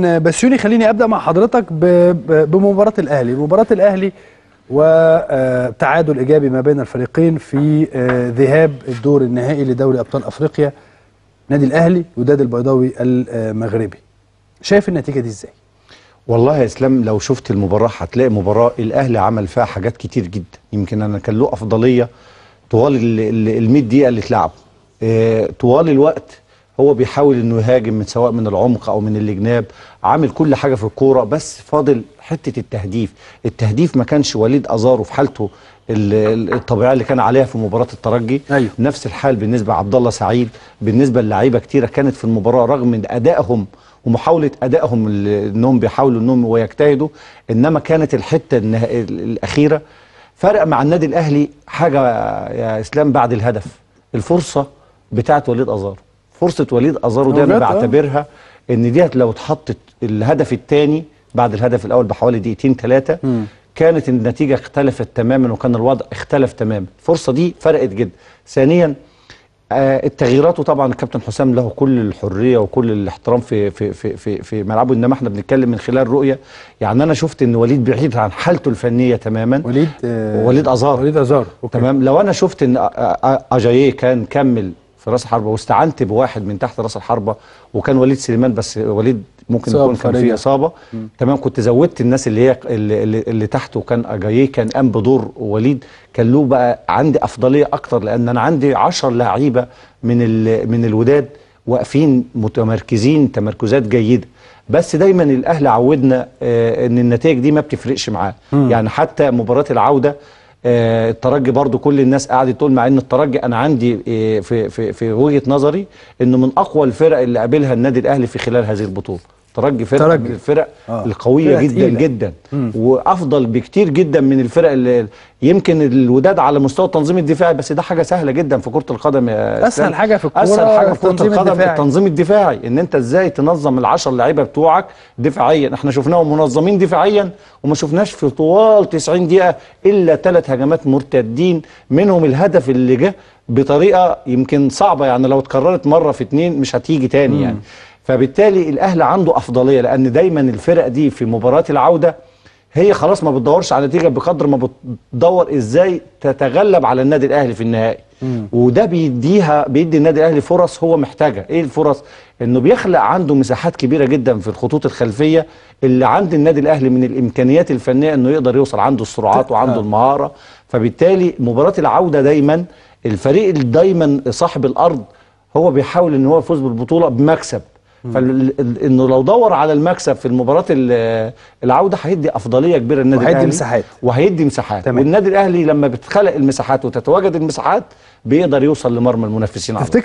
بسيوني خليني ابدا مع حضرتك بمباراه الاهلي مباراه الاهلي وتعادل آه، ايجابي ما بين الفريقين في آه، ذهاب الدور النهائي لدوري ابطال افريقيا نادي الاهلي وداد البيضاوي المغربي شايف النتيجه دي ازاي والله يا اسلام لو شفت المباراه هتلاقي مباراه الاهلي عمل فيها حاجات كتير جدا يمكن انا كان له افضليه طوال ال 100 دقيقه اللي اتلعبوا آه، طوال الوقت هو بيحاول انه يهاجم من سواء من العمق او من الجناب عامل كل حاجه في الكوره بس فاضل حته التهديف التهديف ما كانش وليد ازارو في حالته الطبيعيه اللي كان عليها في مباراه الترجي أيوه. نفس الحال بالنسبه لعبد الله سعيد بالنسبه للعيبه كتيره كانت في المباراه رغم من ادائهم ومحاوله ادائهم انهم بيحاولوا انهم ويجتهدوا انما كانت الحته الاخيره فرق مع النادي الاهلي حاجه يا اسلام بعد الهدف الفرصه بتاعت وليد ازارو فرصه وليد ازارو دي انا آه. بعتبرها ان دي لو اتحطت الهدف الثاني بعد الهدف الاول بحوالي دقيقتين ثلاثه كانت النتيجه اختلفت تماما وكان الوضع اختلف تماما الفرصه دي فرقت جدا ثانيا آه التغييرات وطبعا الكابتن حسام له كل الحريه وكل الاحترام في في في في, في ملعبه انما احنا بنتكلم من خلال رؤيه يعني انا شفت ان وليد بعيد عن حالته الفنيه تماما وليد آه وليد ازار وليد ازار تمام لو انا شفت ان اجاييه كان كمل في راس الحربه واستعنت بواحد من تحت راس الحربه وكان وليد سليمان بس وليد ممكن يكون كان فيه اصابه تمام كنت زودت الناس اللي هي اللي, اللي, اللي تحته كان اجاييه كان قام بدور وليد كان له بقى عندي افضليه اكتر لان انا عندي 10 لعيبه من من الوداد واقفين متمركزين تمركزات جيده بس دايما الاهلي عودنا آه، ان النتائج دي ما بتفرقش معاه يعني حتى مباراه العوده آه، الترجي برضو كل الناس قعدت تقول مع ان الترجي انا عندي آه، في في في وجهه نظري انه من اقوى الفرق اللي قابلها النادي الاهلي في خلال هذه البطوله ترجي فرقه ترجي. من الفرق آه. القويه جدا تقيلة. جدا مم. وافضل بكتير جدا من الفرق اللي يمكن الوداد على مستوى التنظيم الدفاعي بس ده حاجه سهله جدا في كره القدم يا اسهل حاجه في الكوره اسهل حاجه في كره القدم الدفاعي. التنظيم الدفاعي ان انت ازاي تنظم ال10 لعيبه بتوعك دفاعيا احنا شفناهم منظمين دفاعيا وما شفناش في طوال 90 دقيقه الا ثلاث هجمات مرتدين منهم الهدف اللي جه بطريقه يمكن صعبه يعني لو اتكررت مره في اتنين مش هتيجي تاني مم. يعني فبالتالي الاهلي عنده افضليه لان دايما الفرق دي في مباراه العوده هي خلاص ما بتدورش على نتيجه بقدر ما بتدور ازاي تتغلب على النادي الاهلي في النهائي وده بيديها بيدي النادي الاهلي فرص هو محتاجها ايه الفرص انه بيخلق عنده مساحات كبيره جدا في الخطوط الخلفيه اللي عند النادي الاهلي من الامكانيات الفنيه انه يقدر يوصل عنده السرعات آه. وعنده المهاره فبالتالي مباراه العوده دايما الفريق دايما صاحب الارض هو بيحاول ان هو يفوز بالبطوله بمكسب فانه لو دور على المكسب في المباراه العوده هيدي افضليه كبيره للنادي الاهلي وهيدي مساحات وهيدي مساحات والنادي الاهلي لما بتخلق المساحات وتتواجد المساحات بيقدر يوصل لمرمى المنافسين على